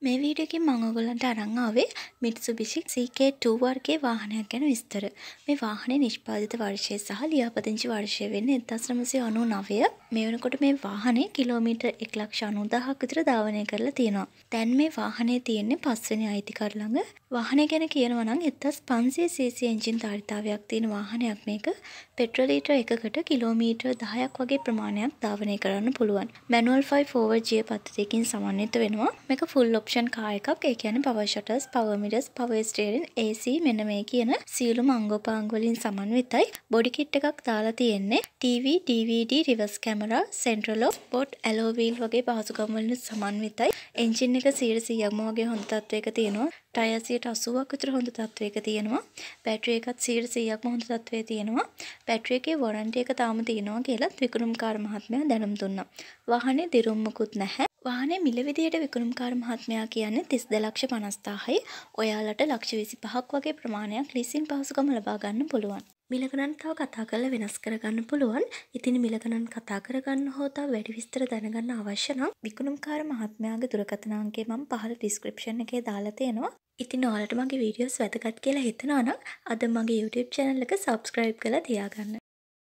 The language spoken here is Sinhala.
මේ වීඩියෝකින් මම ඔයගොල්ලන්ට අරන් ආවේ Mitsubishi CK2 වර්ගයේ වාහනයක් ගැන විස්තර. මේ වාහනේ නිෂ්පාදිත වර්ෂය සහ ලියාපදිංචි වර්ෂය වෙන්නේ 1999. මේ වනකොට මේ වාහනේ කිලෝමීට එක් ලක්ෂ අනුදහක් විතර ධාවනය කරලා තියෙනවා. දැන් මේ වාහනේ තියෙන්නේ පස්වෙනි අයිතිකර ළඟ. වාහනේ ගැන කියනවා නම් 1500cc එන්ජින් ධාරිතාවයක් තියෙන වාහනයක් මේක. පෙට්‍රල් ලීටර එකකට කිලෝමීටර් 10ක් වගේ ප්‍රමාණයක් ධාවනය කරන්න පුළුවන්. මැනුවල් 5 forward gear පද්ධතියකින් සමන්විත වෙනවා. මේක full option කාර් එකක්. ඒ කියන්නේ power shutters, power mirrors, power steering, AC මෙන්න මේ කියන සියලුම අංගෝපාංග වලින් සමන්විතයි. බොඩි කිට් එකක් දාලා තියෙන්නේ. TV, DVD, reverse camera camera සෙන්ට්‍රලෝ බොට් ඇලෝවීල් වගේ පහසුකම්වලින් සමන්විතයි එන්ජින් එක සීර සියම්ම වගේ හොඳ තත්වයක තියෙනවා ටයසියට අසුවක් විතර හොඳ තත්වයක තියෙනවා බැට්‍රිය එකත් සීර සීයක්ම හොඳ තත්වය තියෙනවා බැට්‍රියකේ වොරන්ටි එක තාම තියෙනවා කියලා විකුණුම්කාර මහත්මයා දැනුම් දුන්නා වාහනේ දිරුම්මකුත් නැහැ වාහනේ මිල විදියට විකුණුම්කාර මහත්මයා කියන්නේ 32 ලක්ෂ 50000යි ඔයාලට ලක්ෂ 25ක් වගේ ප්‍රමාණයක් ලීසින් පහසුකම් ලබා ගන්න පුළුවන් මිලගණන් තව කතා කරලා වෙනස් කරගන්න පුළුවන්. ඉතින් මිලගණන් කතා කරගන්න හෝ තව වැඩි විස්තර දැනගන්න අවශ්‍ය නම් විකුණුම්කාර මහත්මයාගේ දුරකථන අංකය මම පහල ඩිස්ක්‍රිප්ෂන් එකේ දාලා තියෙනවා. ඉතින් ඔයාලට මගේ වීඩියෝස් වැදගත් කියලා හිතනවා නම් අද මගේ YouTube channel එක subscribe කරලා තියාගන්න.